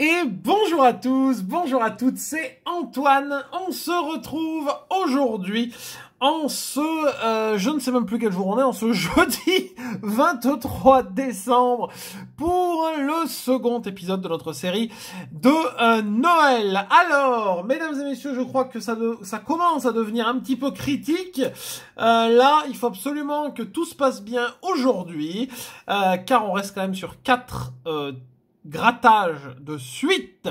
Et bonjour à tous, bonjour à toutes, c'est Antoine. On se retrouve aujourd'hui en ce, euh, je ne sais même plus quel jour on est, en ce jeudi 23 décembre pour le second épisode de notre série de euh, Noël. Alors, mesdames et messieurs, je crois que ça, ça commence à devenir un petit peu critique. Euh, là, il faut absolument que tout se passe bien aujourd'hui, car on reste quand même sur quatre grattage de suite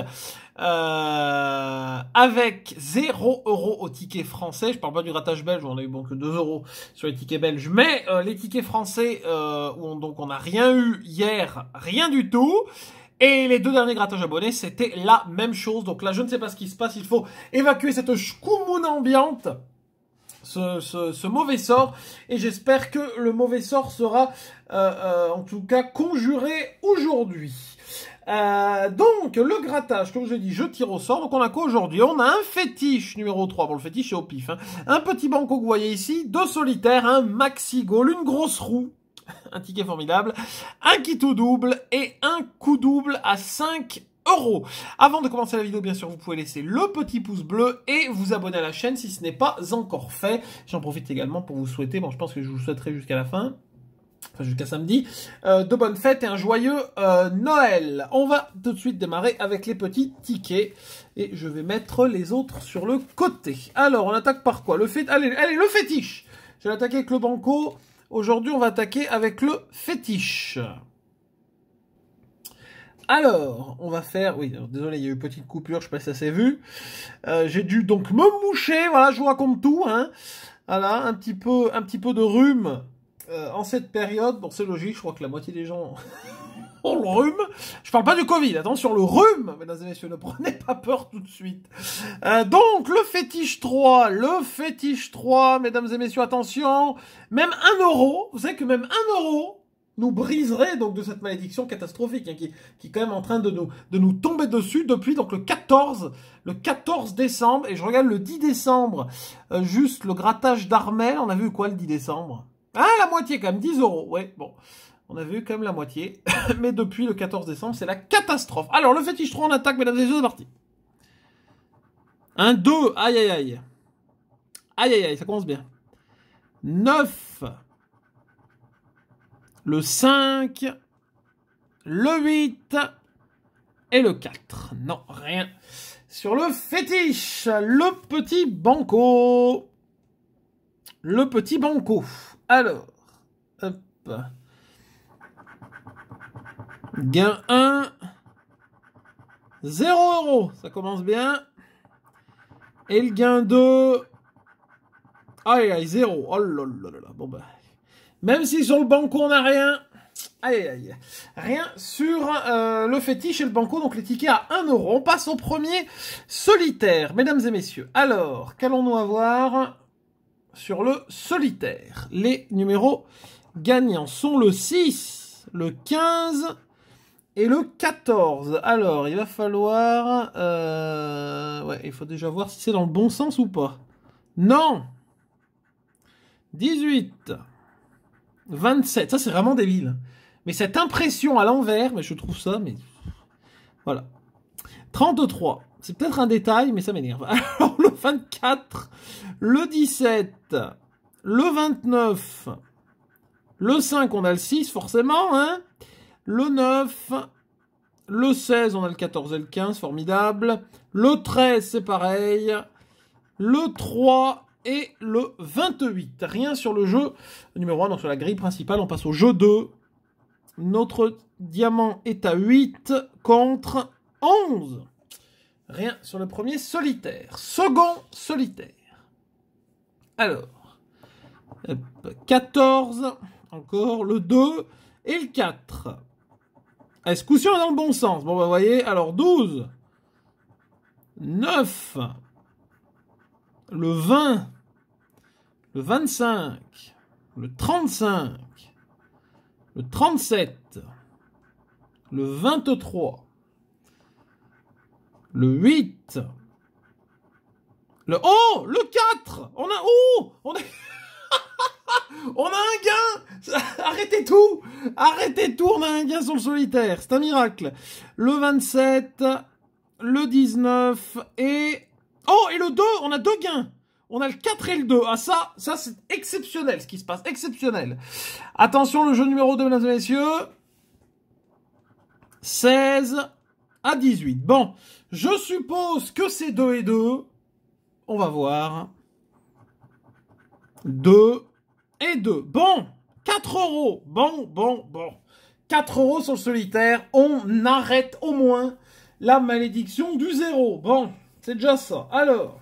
euh, avec 0 euros au ticket français. Je parle pas du grattage belge où on a eu bon que 2 euros sur les tickets belges, mais euh, les tickets français euh, où on, donc on n'a rien eu hier, rien du tout. Et les deux derniers grattages abonnés, c'était la même chose. Donc là, je ne sais pas ce qui se passe. Il faut évacuer cette schkoumoune ambiante. Ce, mauvais sort. Et j'espère que le mauvais sort sera en tout cas conjuré aujourd'hui. Euh, donc, le grattage, comme je dit, je tire au sort. Donc, on a quoi aujourd'hui On a un fétiche numéro 3. Bon, le fétiche est au pif. Hein. Un petit banco que vous voyez ici, deux solitaires, un maxi goal, une grosse roue. un ticket formidable, un kit double et un coup double à 5 euros. Avant de commencer la vidéo, bien sûr, vous pouvez laisser le petit pouce bleu et vous abonner à la chaîne si ce n'est pas encore fait. J'en profite également pour vous souhaiter, bon, je pense que je vous souhaiterai jusqu'à la fin, enfin jusqu'à samedi. Euh, de bonnes fêtes et un joyeux euh, Noël. On va tout de suite démarrer avec les petits tickets. Et je vais mettre les autres sur le côté. Alors, on attaque par quoi Le fait... Allez, allez, le fétiche Je vais attaquer avec le banco. Aujourd'hui, on va attaquer avec le fétiche. Alors, on va faire... Oui, désolé, il y a eu une petite coupure, je sais pas si ça s'est vu. Euh, j'ai dû donc me moucher, voilà, je vous raconte tout. Hein. Voilà, un petit peu, un petit peu de rhume euh, en cette période, bon c'est logique, je crois que la moitié des gens ont le rhume. Je parle pas du Covid, attention, le rhume, mesdames et messieurs, ne prenez pas peur tout de suite. Euh, donc, le fétiche 3, le fétiche 3, mesdames et messieurs, attention, même un euro, vous savez que même un euro nous briserait donc de cette malédiction catastrophique hein, qui, qui est quand même en train de nous, de nous tomber dessus depuis donc le 14 le 14 décembre et je regarde le 10 décembre euh, juste le grattage d'Armel on a vu quoi le 10 décembre ah, la moitié quand même, 10 euros. Ouais, bon. On a vu quand même la moitié. Mais depuis le 14 décembre, c'est la catastrophe. Alors, le fétiche 3 en attaque, mesdames et messieurs, c'est parti. 1, 2, aïe aïe aïe. Aïe aïe aïe, ça commence bien. 9. Le 5. Le 8. Et le 4. Non, rien. Sur le fétiche, le petit banco. Le petit banco. Alors, Gain 1. 0 euros. Ça commence bien. Et le gain 2. Aïe, aïe, 0. Oh là bah. Même si sur le banco on n'a rien. Rien sur euh, le fétiche et le banco, donc les tickets à 1 euro. On passe au premier solitaire, mesdames et messieurs. Alors, qu'allons-nous avoir sur le solitaire. Les numéros gagnants sont le 6, le 15 et le 14. Alors, il va falloir... Euh, ouais, il faut déjà voir si c'est dans le bon sens ou pas. Non 18, 27, ça c'est vraiment débile. Mais cette impression à l'envers, mais je trouve ça, mais... Voilà. 33, C'est peut-être un détail, mais ça m'énerve. Alors le 24, le 17, le 29, le 5, on a le 6 forcément. Hein le 9, le 16, on a le 14 et le 15, formidable. Le 13, c'est pareil. Le 3 et le 28. Rien sur le jeu numéro 1, donc sur la grille principale, on passe au jeu 2. Notre diamant est à 8 contre 11. Rien sur le premier solitaire. Second solitaire. Alors, 14, encore le 2 et le 4. Est-ce que est dans le bon sens Bon, vous bah, voyez, alors 12, 9, le 20, le 25, le 35, le 37, le 23, le 8, le oh, le 4, on a oh, on a on a un gain Arrêtez tout Arrêtez tout, on a un gain sur le solitaire, c'est un miracle. Le 27, le 19 et... Oh, et le 2, on a deux gains on a le 4 et le 2. Ah ça, ça c'est exceptionnel ce qui se passe, exceptionnel. Attention, le jeu numéro 2, mesdames et messieurs. 16, a 18. Bon, je suppose que c'est 2 et 2. On va voir. 2 et 2. Bon, 4 euros. Bon, bon, bon. 4 euros sur le solitaire. On arrête au moins la malédiction du zéro. Bon, c'est déjà ça. Alors,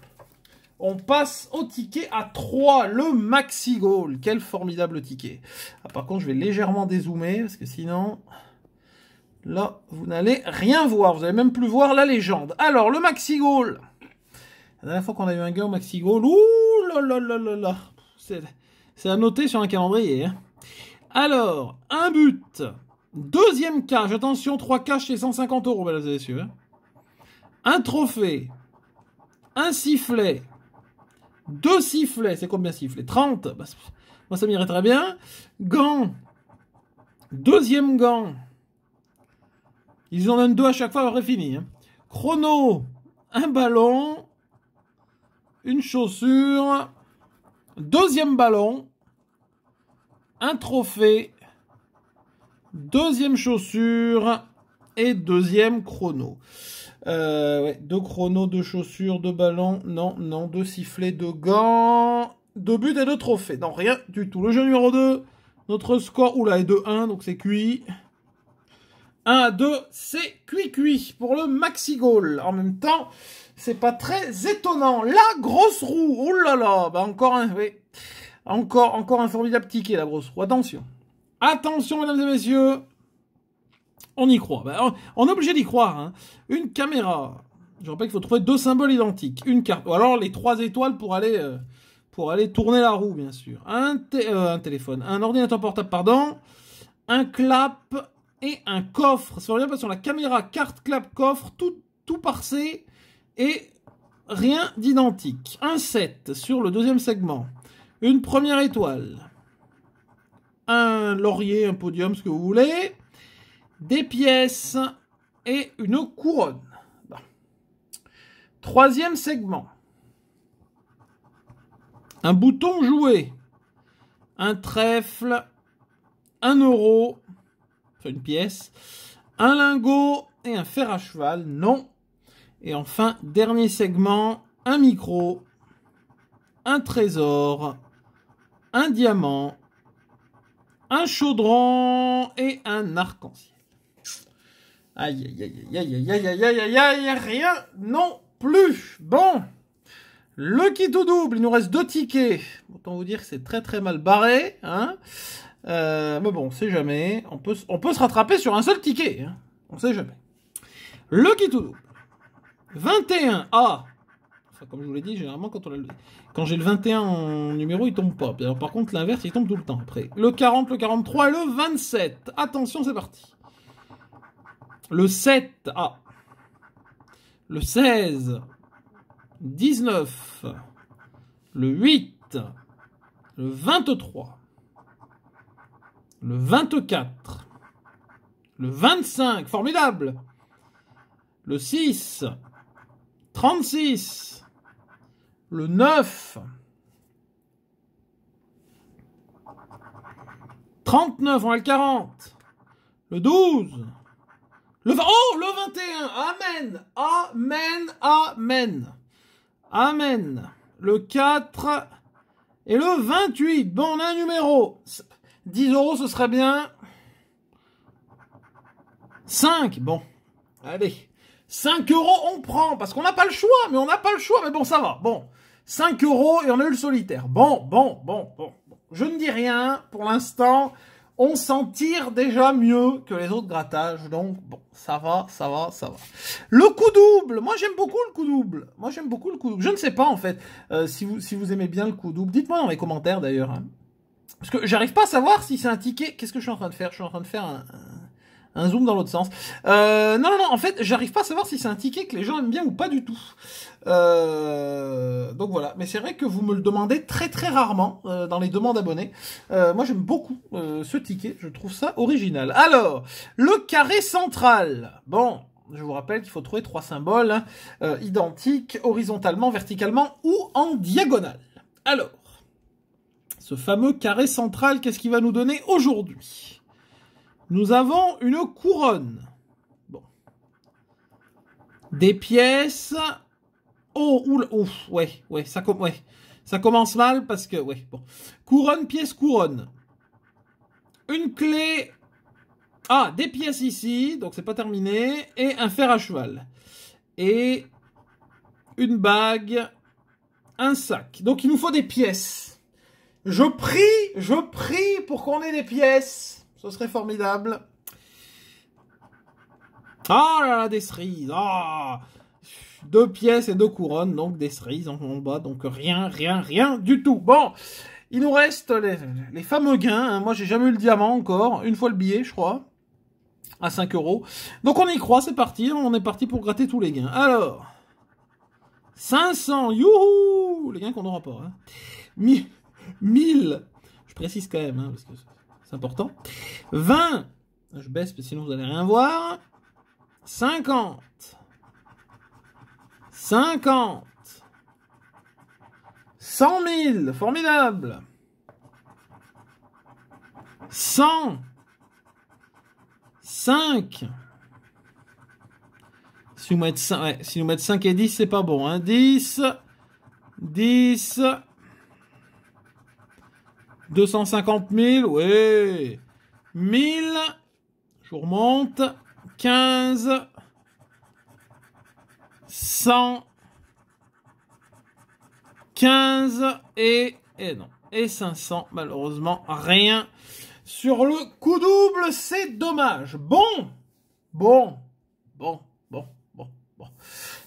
on passe au ticket à 3, le maxi goal. Quel formidable ticket. Ah, par contre, je vais légèrement dézoomer parce que sinon... Là, vous n'allez rien voir. Vous n'allez même plus voir la légende. Alors, le Maxi Goal. La dernière fois qu'on a eu un gars au Maxi Goal, ouh là là là là là. C'est à noter sur un calendrier. Hein. Alors, un but. Deuxième cash. Attention, trois caches, et 150 euros, Vous hein. Un trophée. Un sifflet. Deux sifflets. C'est combien sifflets 30. Bah, moi, ça m'irait très bien. Gant. Deuxième gant. Ils en donnent deux à chaque fois, après fini. Hein. Chrono, un ballon, une chaussure, deuxième ballon, un trophée, deuxième chaussure et deuxième chrono. Euh, deux chronos, deux chaussures, deux ballons, non, non, deux sifflets, deux gants, deux buts et deux trophées. Non, rien du tout. Le jeu numéro 2, notre score, oula, est de 1, donc c'est cuit. 1, 2, c'est cuit-cuit pour le maxi goal. En même temps, c'est pas très étonnant. La grosse roue, oh là là, bah encore un, encore, encore un formidable ticket la grosse roue. Attention, attention mesdames et messieurs, on y croit. Bah, on, est obligé d'y croire. Hein. Une caméra. Je rappelle qu'il faut trouver deux symboles identiques, une carte, ou alors les trois étoiles pour aller, euh, pour aller tourner la roue, bien sûr. Un, euh, un téléphone, un ordinateur portable, pardon, un clap, et un coffre. sur revient pas sur la caméra, carte, clap, coffre, tout, tout parsé et rien d'identique. Un 7 sur le deuxième segment. Une première étoile. Un laurier, un podium, ce que vous voulez. Des pièces et une couronne. Troisième segment. Un bouton joué. Un trèfle. Un euro une pièce, un lingot et un fer à cheval, non. Et enfin, dernier segment, un micro, un trésor, un diamant, un chaudron et un arc-en-ciel. Aïe, aïe, aïe, aïe, aïe, aïe, aïe, aïe, aïe, rien non plus. Bon, le kit au double, il nous reste deux tickets. Autant vous dire que c'est très très mal barré. Hein euh, mais bon, on sait jamais. On peut, on peut se rattraper sur un seul ticket. Hein. On sait jamais. Le qui tout 21A. comme je vous l'ai dit, généralement, quand, on quand j'ai le 21 en numéro, il tombe pas. Alors, par contre, l'inverse, il tombe tout le temps après. Le 40, le 43 et le 27. Attention, c'est parti. Le 7A. Le 16. 19. Le 8. Le 23 le 24, le 25, formidable, le 6, 36, le 9, 39, on a le 40, le 12, le oh, le 21, amen, amen, amen, amen, le 4 et le 28, bon, on a un numéro, 10 euros, ce serait bien. 5, bon. Allez. 5 euros, on prend, parce qu'on n'a pas le choix, mais on n'a pas le choix, mais bon, ça va. Bon. 5 euros et on a eu le solitaire. Bon, bon, bon, bon. Je ne dis rien pour l'instant. On s'en tire déjà mieux que les autres grattages, donc bon, ça va, ça va, ça va. Le coup double, moi j'aime beaucoup le coup double. Moi j'aime beaucoup le coup double. Je ne sais pas en fait euh, si, vous, si vous aimez bien le coup double. Dites-moi dans les commentaires d'ailleurs. Hein. Parce que j'arrive pas à savoir si c'est un ticket. Qu'est-ce que je suis en train de faire Je suis en train de faire un, zoom dans l'autre sens. Euh, non, non, non, en fait, j'arrive pas à savoir si c'est un ticket que les gens aiment bien ou pas du tout. Euh, donc voilà, mais c'est vrai que vous me le demandez très très rarement euh, dans les demandes abonnés. Euh, moi j'aime beaucoup ce ticket, je trouve ça original. Alors, le carré central. Bon, je vous rappelle qu'il faut trouver trois symboles hein. identiques horizontalement, verticalement ou en diagonale. Alors, ce fameux carré central, qu'est-ce qu'il va nous donner aujourd'hui Nous avons une couronne. Bon. Des pièces... Oh, oula, ouf, ouais, ouais, ça, ça commence mal parce que, ouais, bon. Couronne, pièce, couronne. Une clé... Ah, des pièces ici, donc c'est pas terminé. Et un fer à cheval. Et une bague, un sac. Donc il nous faut des pièces. Je prie, je prie pour qu'on ait des pièces. Ce serait formidable. Ah oh là là, des cerises. Ah deux pièces et deux couronnes, donc des cerises en, bas, donc rien, rien, rien du tout. Bon, il nous reste les, les fameux gains. Hein. Moi, j'ai jamais eu le diamant encore. Une fois le billet, je crois, à 5 euros. Donc on y croit, c'est parti. On est parti pour gratter tous les gains. Alors, 500, youhou Les gains qu'on n'aura pas. Hein. 1000. Je précise quand même, hein, parce que c'est important. 20. Je baisse, parce sinon vous n'allez rien voir. 50. 50. 100 000. Formidable. 100. 5. Si vous mettez 5, et 10, c'est pas bon. 10, hein. 10, 250 000, oui. 1000, je remonte. 15, 100, 15 et, et non. Et 500, malheureusement, rien sur le coup double, c'est dommage. Bon, bon, bon, bon, bon, bon.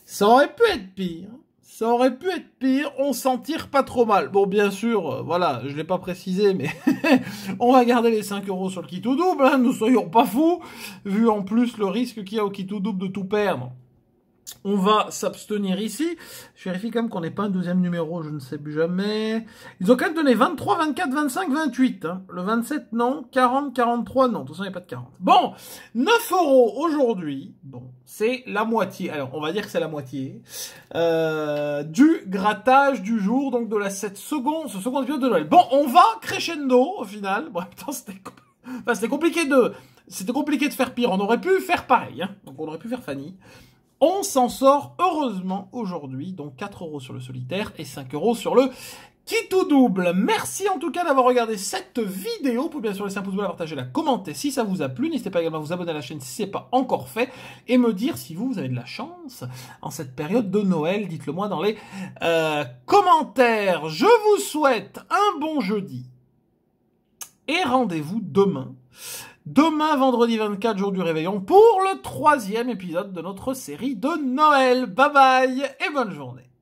Ça aurait pu être pire ça aurait pu être pire, on s'en tire pas trop mal. Bon, bien sûr, euh, voilà, je l'ai pas précisé, mais on va garder les 5 euros sur le kit ou double, hein, ne soyons pas fous, vu en plus le risque qu'il y a au kit ou double de tout perdre. On va s'abstenir ici. Je vérifie quand même qu'on n'est pas un deuxième numéro, je ne sais plus jamais. Ils ont quand même donné 23, 24, 25, 28. Hein. Le 27, non. 40, 43, non. De toute façon, il n'y a pas de 40. Bon, 9 euros aujourd'hui. Bon, c'est la moitié. Alors, on va dire que c'est la moitié. Euh, du grattage du jour, donc de la 7 secondes, ce second épisode de Noël. Bon, on va crescendo au final. Bon, attends, c'était compliqué de... C'était compliqué de faire pire. On aurait pu faire pareil. Hein. Donc, on aurait pu faire Fanny. On s'en sort heureusement aujourd'hui, donc 4 euros sur le solitaire et 5 euros sur le qui tout double. Merci en tout cas d'avoir regardé cette vidéo. Vous pouvez bien sûr laisser un pouce bleu, la partager, la commenter si ça vous a plu. N'hésitez pas également à vous abonner à la chaîne si ce n'est pas encore fait et me dire si vous, vous avez de la chance en cette période de Noël. Dites-le moi dans les euh, commentaires. Je vous souhaite un bon jeudi et rendez-vous demain demain vendredi 24 jour du réveillon pour le troisième épisode de notre série de Noël. Bye bye et bonne journée.